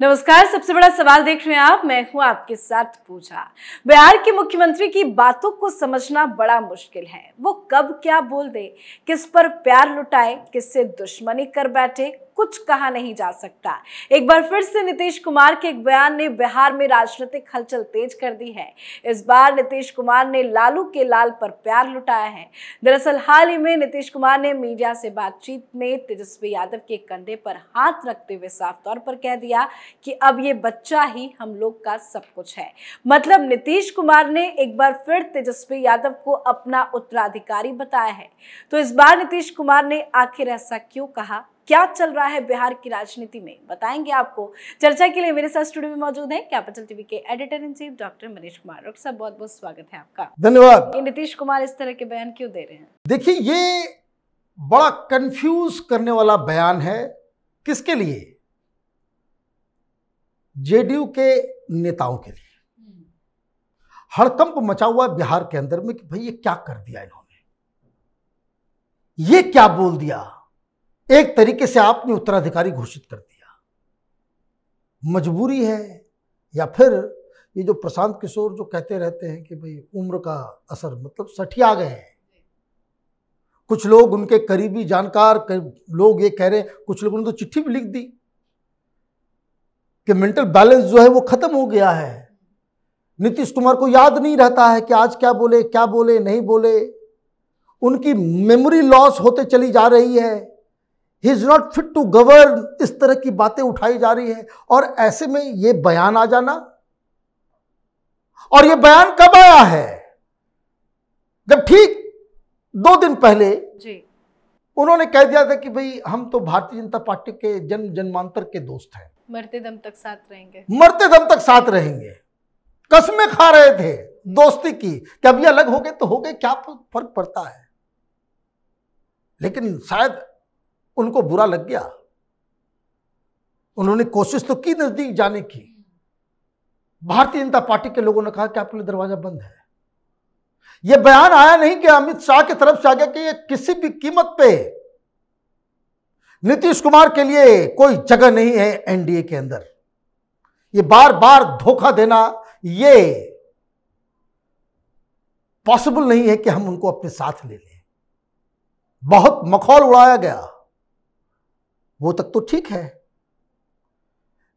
नमस्कार सबसे बड़ा सवाल देख रहे हैं आप मैं हूं आपके साथ पूजा बिहार के मुख्यमंत्री की बातों को समझना बड़ा मुश्किल है वो कब क्या बोल दे किस पर प्यार लुटाए किससे दुश्मनी कर बैठे कुछ कहा नहीं जा सकता एक बार फिर से नीतीश कुमार के एक बयान ने बिहार में राजनीतिक हलचल तेज कर दी है इस बार नीतीश कुमार ने लालू के लाल पर प्यार लुटाया है दरअसल हाल ही में नीतीश कुमार ने मीडिया से बातचीत में तेजस्वी यादव के कंधे पर हाथ रखते हुए साफ तौर पर कह दिया कि अब ये बच्चा ही हम लोग का सब कुछ है मतलब नीतीश कुमार ने एक बार फिर तेजस्वी यादव को अपना उत्तराधिकारी बताया है तो इस बार नीतीश कुमार ने आखिर ऐसा क्यों कहा क्या चल रहा है बिहार की राजनीति में बताएंगे आपको चर्चा के लिए मेरे साथ स्टूडियो में मौजूद है कैपिटल टीवी के editor in chief doctor Manish Kumar doctor साहब बहुत बहुत स्वागत है आपका धन्यवाद ये नीतीश कुमार इस तरह के बयान क्यों दे रहे हैं देखिए ये बड़ा कंफ्यूज करने वाला बयान है किसके लिए जेडीयू के नेताओं के लिए हड़कंप मचा हुआ बिहार के अंदर में कि भाई ये क्या कर दिया इन्होंने ये क्या बोल दिया एक तरीके से आपने उत्तराधिकारी घोषित कर दिया मजबूरी है या फिर ये जो प्रशांत किशोर जो कहते रहते हैं कि भाई उम्र का असर मतलब सठिया गए हैं कुछ लोग उनके करीबी जानकार कर, लोग ये कह रहे हैं कुछ लोगों ने तो चिट्ठी भी लिख दी कि मेंटल बैलेंस जो है वो खत्म हो गया है नीतीश कुमार को याद नहीं रहता है कि आज क्या बोले क्या बोले नहीं बोले उनकी मेमोरी लॉस होते चली जा रही है he is not fit to govern इस तरह की बातें उठाई जा रही है और ऐसे में ये बयान आ जाना और ये बयान कब आया है जब ठीक दो दिन पहले जी उन्होंने कह दिया था कि भाई हम तो भारतीय जनता पार्टी के जन जन्मांतर के दोस्त हैं मरते दम तक साथ रहेंगे मरते दम तक साथ रहेंगे कसमें खा रहे थे दोस्ती की कभी अलग हो गए तो हो गए क्या फर्क पड़ता है लेकिन शायद उनको बुरा लग गया उन्होंने कोशिश तो की नज़दीक जाने की भारतीय जनता पार्टी के लोगों ने कहा कि आपके लिए दरवाज़ा बंद है यह बयान आया नहीं कि अमित शाह की तरफ से आ गया कि यह किसी भी कीमत पे नीतीश कुमार के लिए कोई जगह नहीं है एनडीए के अंदर यह बार बार धोखा देना यह पॉसिबल नहीं है कि हम उनको अपने साथ ले लें बहुत मखौल उड़ाया गया वो तक तो ठीक है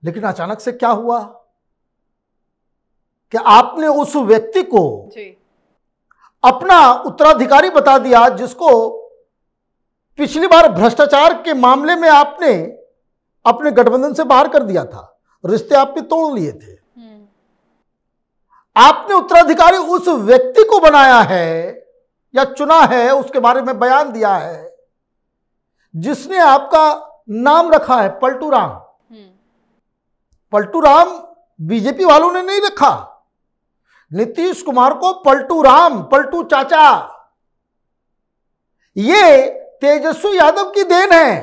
लेकिन अचानक से क्या हुआ कि आपने उस व्यक्ति को अपना उत्तराधिकारी बता दिया जिसको पिछली बार भ्रष्टाचार के मामले में आपने अपने गठबंधन से बाहर कर दिया था रिश्ते आपने तोड़ लिए थे हम्म। आपने उत्तराधिकारी उस व्यक्ति को बनाया है या चुना है उसके बारे में बयान दिया है जिसने आपका नाम रखा है पलटू राम हम्म। पलटू राम बीजेपी वालों ने नहीं रखा नीतीश कुमार को पलटू राम पलटू चाचा ये तेजस्वी यादव की देन है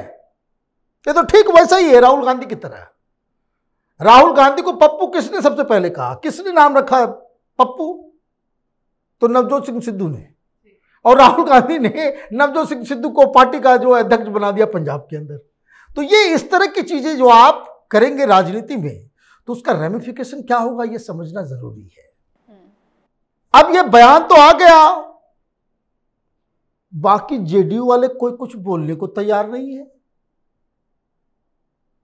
ये तो ठीक वैसा ही है राहुल गांधी की तरह राहुल गांधी को पप्पू किसने सबसे पहले कहा किसने नाम रखा पप्पू तो नवजोत सिंह सिद्धू ने और राहुल गांधी ने नवजोत सिंह सिद्धू को पार्टी का जो अध्यक्ष बना दिया पंजाब के अंदर तो ये इस तरह की चीज़ें जो आप करेंगे राजनीति में तो उसका रेमिफिकेशन क्या होगा ये समझना जरूरी है हम्म। अब ये बयान तो आ गया बाकी जेडीयू वाले कोई कुछ बोलने को तैयार नहीं है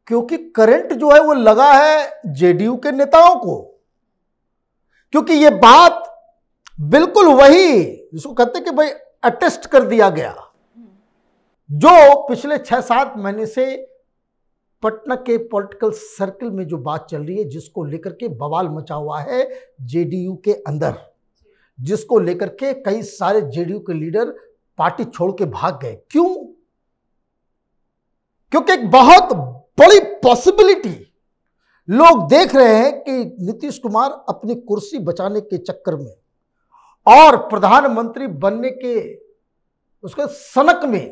क्योंकि करंट जो है वो लगा है जेडीयू के नेताओं को क्योंकि ये बात बिल्कुल वही जिसको कहते कि भाई अटेस्ट कर दिया गया हम्म। जो पिछले छह सात महीने से पटना के पॉलिटिकल सर्कल में जो बात चल रही है जिसको लेकर के बवाल मचा हुआ है जेडीयू के अंदर जिसको लेकर के कई सारे जेडीयू के लीडर पार्टी छोड़ के भाग गए क्यों क्योंकि एक बहुत बड़ी पॉसिबिलिटी लोग देख रहे हैं कि नीतीश कुमार अपनी कुर्सी बचाने के चक्कर में और प्रधानमंत्री बनने के उसके सनक में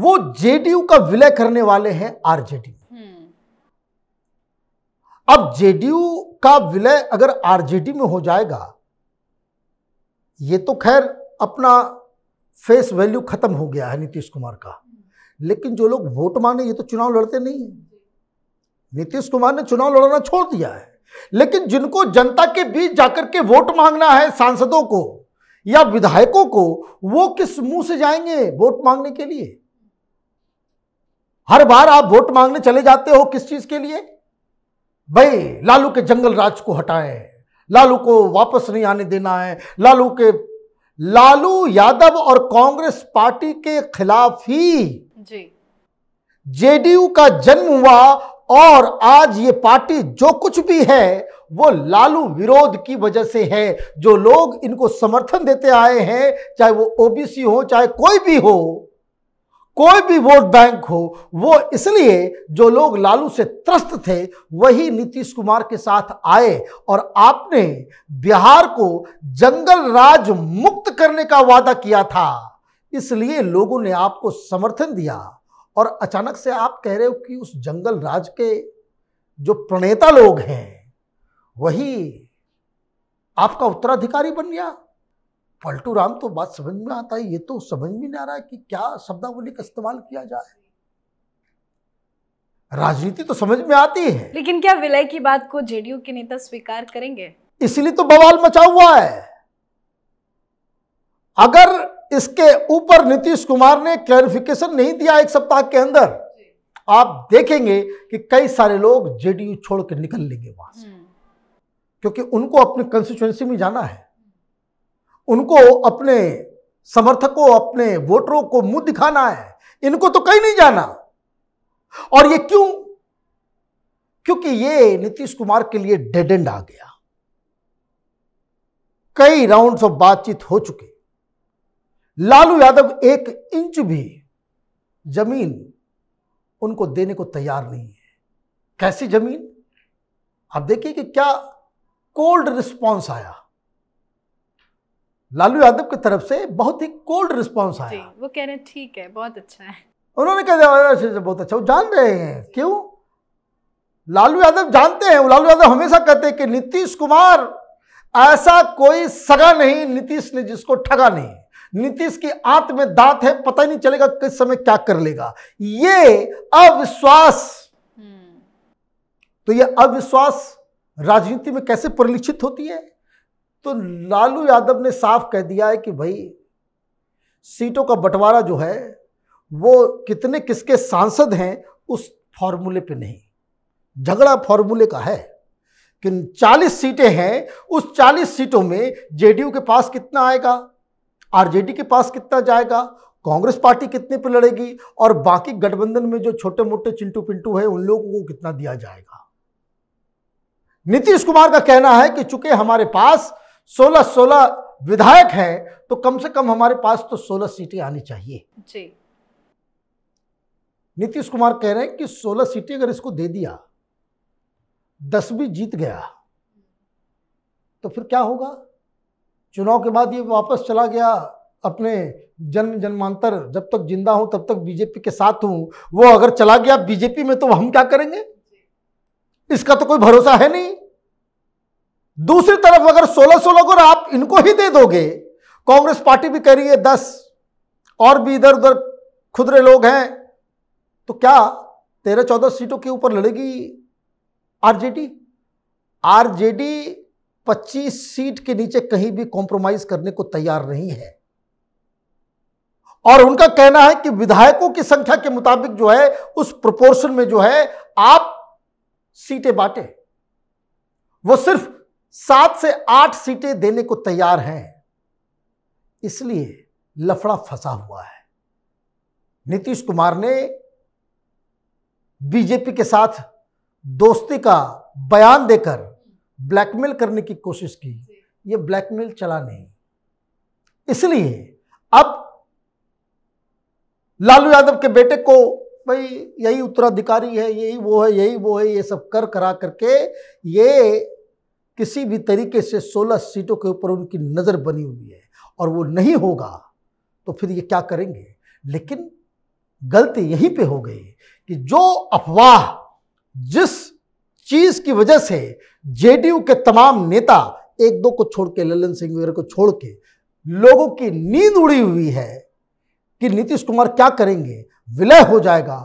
वो जेडीयू का विलय करने वाले हैं आरजेडी हम्म। अब जेडीयू का विलय अगर आरजेडी में हो जाएगा ये तो खैर अपना फेस वैल्यू खत्म हो गया है नीतीश कुमार का हम्म। लेकिन जो लोग वोट मांगे ये तो चुनाव लड़ते नहीं है नीतीश कुमार ने चुनाव लड़ना छोड़ दिया है लेकिन जिनको जनता के बीच जाकर के वोट मांगना है सांसदों को या विधायकों को वो किस मुंह से जाएंगे वोट मांगने के लिए हर बार आप वोट मांगने चले जाते हो किस चीज के लिए भाई लालू के जंगल राज को हटाएं लालू को वापस नहीं आने देना है लालू के लालू यादव और कांग्रेस पार्टी के खिलाफ ही जेडीयू का जन्म हुआ और आज ये पार्टी जो कुछ भी है वो लालू विरोध की वजह से है जो लोग इनको समर्थन देते आए हैं चाहे वो ओबीसी हो चाहे कोई भी हो कोई भी वोट बैंक हो वो इसलिए जो लोग लालू से त्रस्त थे वही नीतीश कुमार के साथ आए और आपने बिहार को जंगल राज मुक्त करने का वादा किया था इसलिए लोगों ने आपको समर्थन दिया और अचानक से आप कह रहे हो कि उस जंगल राज के जो प्रणेता लोग हैं वही आपका उत्तराधिकारी बन गया पलटू राम तो बात समझ में आता है ये तो समझ में नहीं आ रहा है कि क्या शब्दावली का इस्तेमाल किया जाए राजनीति तो समझ में आती है लेकिन क्या विलय की बात को जेडीयू के नेता स्वीकार करेंगे इसलिए तो बवाल मचा हुआ है अगर इसके ऊपर नीतीश कुमार ने क्लैरिफिकेशन नहीं दिया एक सप्ताह के अंदर आप देखेंगे कि कई सारे लोग जेडीयू छोड़कर निकल लेंगे वहां से हम्म। क्योंकि उनको अपने कंस्टिट्युएंसी में जाना है उनको अपने समर्थकों अपने वोटरों को मुंह दिखाना है इनको तो कहीं नहीं जाना और ये क्यों क्योंकि ये नीतीश कुमार के लिए डेड एंड आ गया कई राउंड्स ऑफ बातचीत हो चुकी लालू यादव एक इंच भी जमीन उनको देने को तैयार नहीं है कैसी जमीन आप देखिए कि क्या कोल्ड रिस्पॉन्स आया लालू यादव की तरफ से बहुत ही कोल्ड रिस्पॉन्स आया वो कह रहे हैं ठीक है बहुत अच्छा है उन्होंने कह दिया बहुत अच्छा वो जान रहे हैं क्यों लालू यादव जानते हैं लालू यादव हमेशा कहते हैं कि नीतीश कुमार ऐसा कोई सगा नहीं नीतीश ने जिसको ठगा नहीं नीतीश की आंत में दांत है पता ही नहीं चलेगा किस समय क्या कर लेगा ये अविश्वास हम्म। तो ये अविश्वास राजनीति में कैसे परिलक्षित होती है तो लालू यादव ने साफ कह दिया है कि भाई सीटों का बंटवारा जो है वो कितने किसके सांसद हैं उस फॉर्मूले पे नहीं झगड़ा फॉर्मूले का है कि 40 सीटें हैं उस 40 सीटों में जेडीयू के पास कितना आएगा आरजेडी के पास कितना जाएगा कांग्रेस पार्टी कितने पर लड़ेगी और बाकी गठबंधन में जो छोटे मोटे चिंटू पिंटू है उन लोगों को कितना दिया जाएगा नीतीश कुमार का कहना है कि चूंकि हमारे पास सोलह सोलह विधायक हैं तो कम से कम हमारे पास तो सोलह सीटें आनी चाहिए जी नीतीश कुमार कह रहे हैं कि सोलह सीटें अगर इसको दे दिया दस भी जीत गया तो फिर क्या होगा चुनाव के बाद ये वापस चला गया अपने जन्म जन्मांतर जब तक जिंदा हूं तब तक बीजेपी के साथ हूं वो अगर चला गया बीजेपी में तो हम क्या करेंगे इसका तो कोई भरोसा है नहीं दूसरी तरफ अगर 16 सोलह को आप इनको ही दे दोगे कांग्रेस पार्टी भी कह रही है दस और भी इधर उधर खुदरे लोग हैं तो क्या तेरह चौदह सीटों के ऊपर लड़ेगी आरजेडी आरजेडी 25 सीट के नीचे कहीं भी कॉम्प्रोमाइज करने को तैयार नहीं है और उनका कहना है कि विधायकों की संख्या के मुताबिक जो है उस प्रोपोर्शन में जो है आप सीटें बांटे वो सिर्फ सात से आठ सीटें देने को तैयार हैं इसलिए लफड़ा फंसा हुआ है नीतीश कुमार ने बीजेपी के साथ दोस्ती का बयान देकर ब्लैकमेल करने की कोशिश की यह ब्लैकमेल चला नहीं इसलिए अब लालू यादव के बेटे को भाई यही उत्तराधिकारी है यही वो है यही वो है ये सब कर करा करके ये किसी भी तरीके से 16 सीटों के ऊपर उनकी नज़र बनी हुई है और वो नहीं होगा तो फिर ये क्या करेंगे लेकिन गलती यहीं पे हो गई कि जो अफवाह जिस चीज़ की वजह से जेडीयू के तमाम नेता एक दो को छोड़ के ललन सिंह वगैरह को छोड़ के लोगों की नींद उड़ी हुई है कि नीतीश कुमार क्या करेंगे विलय हो जाएगा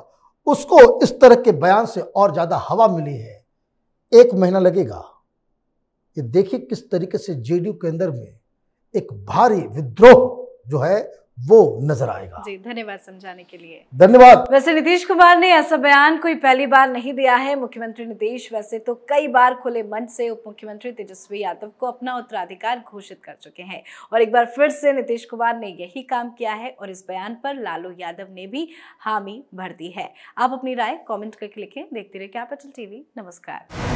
उसको इस तरह के बयान से और ज़्यादा हवा मिली है एक महीना लगेगा ये देखिए किस तरीके से जेडीयू के अंदर में एक भारी विद्रोह जो है वो नजर आएगा जी धन्यवाद समझाने के लिए धन्यवाद वैसे नीतीश कुमार ने ऐसा बयान कोई पहली बार नहीं दिया है मुख्यमंत्री नीतीश वैसे तो कई बार खुले मंच से उप मुख्यमंत्री तेजस्वी यादव को अपना उत्तराधिकार घोषित कर चुके हैं और एक बार फिर से नीतीश कुमार ने यही काम किया है और इस बयान पर लालू यादव ने भी हामी भर दी है आप अपनी राय कॉमेंट करके लिखे देखते रहे कैपिटल टीवी नमस्कार